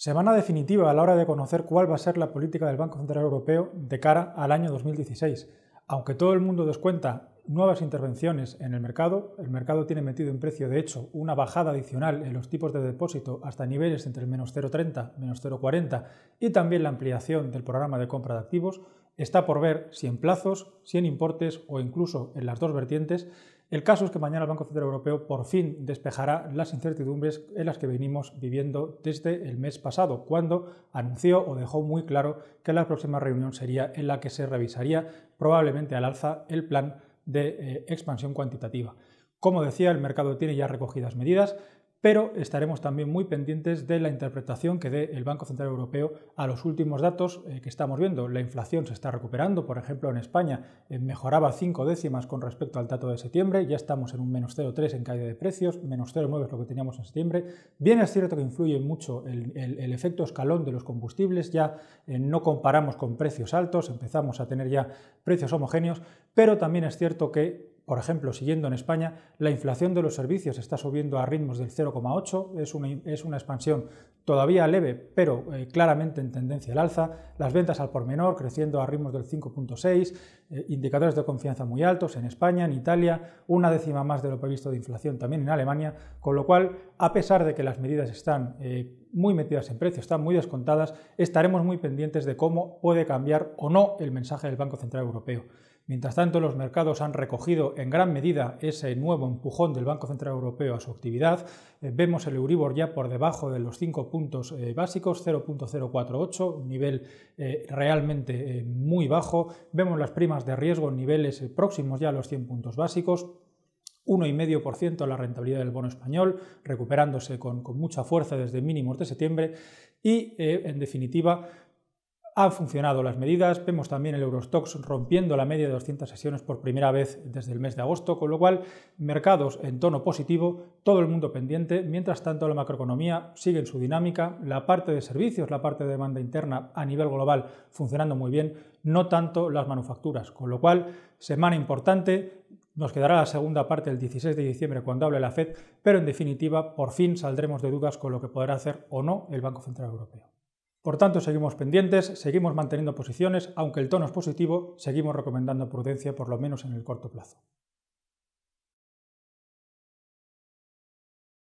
Semana definitiva a la hora de conocer cuál va a ser la política del Banco Central Europeo de cara al año 2016. Aunque todo el mundo descuenta nuevas intervenciones en el mercado, el mercado tiene metido en precio, de hecho, una bajada adicional en los tipos de depósito hasta niveles entre el menos 0,30, menos 0,40 y también la ampliación del programa de compra de activos, está por ver si en plazos, si en importes o incluso en las dos vertientes el caso es que mañana el Banco Central Europeo por fin despejará las incertidumbres en las que venimos viviendo desde el mes pasado, cuando anunció o dejó muy claro que la próxima reunión sería en la que se revisaría probablemente al alza el plan de eh, expansión cuantitativa. Como decía, el mercado tiene ya recogidas medidas, pero estaremos también muy pendientes de la interpretación que dé el Banco Central Europeo a los últimos datos eh, que estamos viendo. La inflación se está recuperando, por ejemplo, en España eh, mejoraba cinco décimas con respecto al dato de septiembre, ya estamos en un menos 0,3 en caída de precios, menos 0,9 es lo que teníamos en septiembre. Bien es cierto que influye mucho el, efecto escalón de los combustibles, ya eh, no comparamos con precios altos, empezamos a tener ya precios homogéneos, pero también es cierto que por ejemplo, siguiendo en España, la inflación de los servicios está subiendo a ritmos del 0,8, es una, expansión todavía leve, pero eh, claramente en tendencia al alza, las ventas al por menor creciendo a ritmos del 5,6, eh, indicadores de confianza muy altos en España, en Italia, una décima más de lo previsto de inflación también en Alemania, con lo cual, a pesar de que las medidas están... Eh, muy metidas en precio, están muy descontadas, estaremos muy pendientes de cómo puede cambiar o no el mensaje del Banco Central Europeo. Mientras tanto, los mercados han recogido en gran medida ese nuevo empujón del Banco Central Europeo a su actividad. Eh, vemos el Euribor ya por debajo de los 5 puntos eh, básicos, 0.048, un nivel eh, realmente muy bajo. Vemos las primas de riesgo en niveles próximos ya a los 100 puntos básicos. 1,5% la rentabilidad del bono español, recuperándose con, mucha fuerza desde mínimos de septiembre y, eh, en definitiva, han funcionado las medidas. Vemos también el Eurostox rompiendo la media de 200 sesiones por primera vez desde el mes de agosto, con lo cual mercados en tono positivo, todo el mundo pendiente. Mientras tanto, la macroeconomía sigue en su dinámica, la parte de servicios, la parte de demanda interna a nivel global funcionando muy bien, no tanto las manufacturas, con lo cual semana importante nos quedará la segunda parte el 16 de diciembre cuando hable la Fed, pero en definitiva por fin saldremos de dudas con lo que podrá hacer o no el Banco Central Europeo. Por tanto, seguimos pendientes, seguimos manteniendo posiciones, aunque el tono es positivo, seguimos recomendando prudencia por lo menos en el corto plazo.